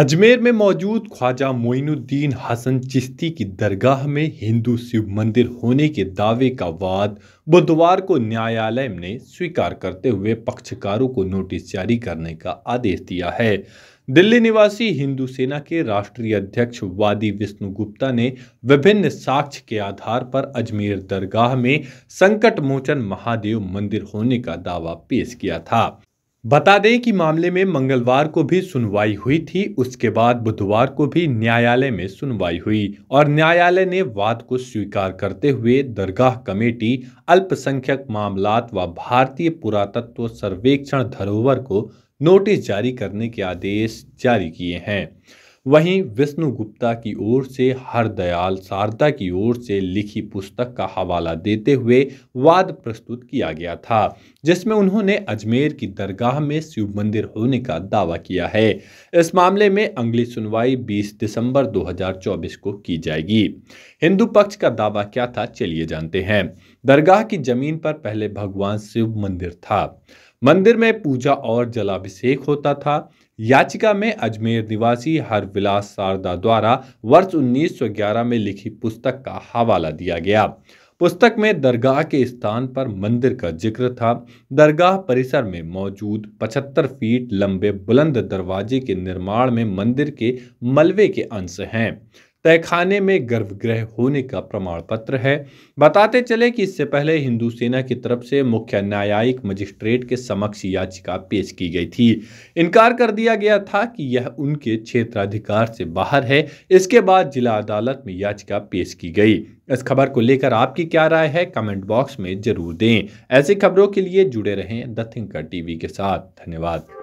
अजमेर में मौजूद ख्वाजा मोइनुद्दीन हसन चिश्ती की दरगाह में हिंदू शिव मंदिर होने के दावे का वाद बुधवार को न्यायालय ने स्वीकार करते हुए पक्षकारों को नोटिस जारी करने का आदेश दिया है दिल्ली निवासी हिंदू सेना के राष्ट्रीय अध्यक्ष वादी विष्णु गुप्ता ने विभिन्न साक्ष्य के आधार पर अजमेर दरगाह में संकट मोचन महादेव मंदिर होने का दावा पेश किया था बता दें कि मामले में मंगलवार को भी सुनवाई हुई थी उसके बाद बुधवार को भी न्यायालय में सुनवाई हुई और न्यायालय ने वाद को स्वीकार करते हुए दरगाह कमेटी अल्पसंख्यक मामलात व भारतीय पुरातत्व सर्वेक्षण धरोहर को नोटिस जारी करने के आदेश जारी किए हैं वहीं विष्णु गुप्ता की ओर से हरदयाल शारदा की ओर से लिखी पुस्तक का हवाला देते हुए वाद प्रस्तुत किया गया था जिसमें उन्होंने अजमेर की दरगाह में शिव मंदिर होने का दावा किया है इस मामले में अगली सुनवाई 20 दिसंबर 2024 को की जाएगी हिंदू पक्ष का दावा क्या था चलिए जानते हैं दरगाह की जमीन पर पहले भगवान शिव मंदिर था मंदिर में पूजा और जलाभिषेक होता था याचिका में अजमेर निवासी हरविलास शारदा द्वारा वर्ष 1911 में लिखी पुस्तक का हवाला दिया गया पुस्तक में दरगाह के स्थान पर मंदिर का जिक्र था दरगाह परिसर में मौजूद 75 फीट लंबे बुलंद दरवाजे के निर्माण में मंदिर के मलबे के अंश हैं तहखाने में गर्भगृह होने का प्रमाण पत्र है बताते चले कि इससे पहले हिंदू सेना की तरफ से मुख्य न्यायिक मजिस्ट्रेट के समक्ष याचिका पेश की गई थी इनकार कर दिया गया था कि यह उनके क्षेत्राधिकार से बाहर है इसके बाद जिला अदालत में याचिका पेश की गई इस खबर को लेकर आपकी क्या राय है कमेंट बॉक्स में जरूर दें ऐसी खबरों के लिए जुड़े रहें द थिंकर टीवी के साथ धन्यवाद